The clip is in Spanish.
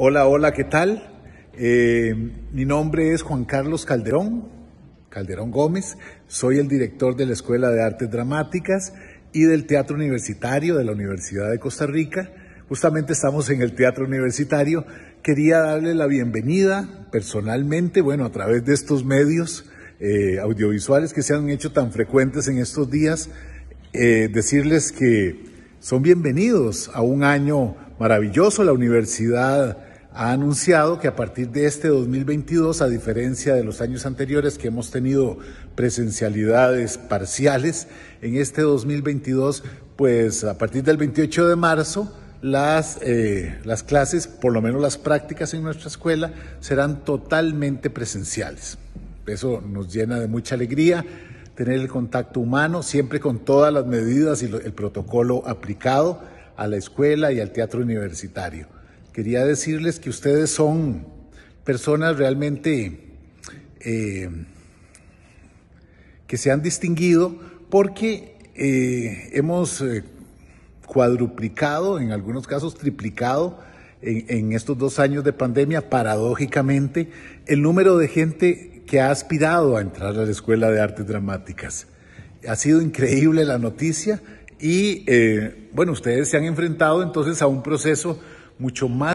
Hola, hola, ¿qué tal? Eh, mi nombre es Juan Carlos Calderón, Calderón Gómez, soy el director de la Escuela de Artes Dramáticas y del Teatro Universitario de la Universidad de Costa Rica. Justamente estamos en el Teatro Universitario. Quería darle la bienvenida personalmente, bueno, a través de estos medios eh, audiovisuales que se han hecho tan frecuentes en estos días, eh, decirles que son bienvenidos a un año maravilloso. La universidad ha anunciado que a partir de este 2022, a diferencia de los años anteriores que hemos tenido presencialidades parciales, en este 2022, pues a partir del 28 de marzo, eh, las, clases, por lo menos las prácticas en nuestra escuela, serán totalmente presenciales. Eso nos llena de mucha alegría tener el contacto humano, siempre con todas las medidas y el protocolo aplicado a la escuela y al teatro universitario. Quería decirles que ustedes son personas realmente eh, que se han distinguido porque eh, hemos eh, cuadruplicado, en algunos casos triplicado, en, estos dos años de pandemia, paradójicamente, el número de gente que ha aspirado a entrar a la Escuela de Artes Dramáticas. Ha sido increíble la noticia y, bueno, ustedes se han enfrentado entonces a un proceso mucho más...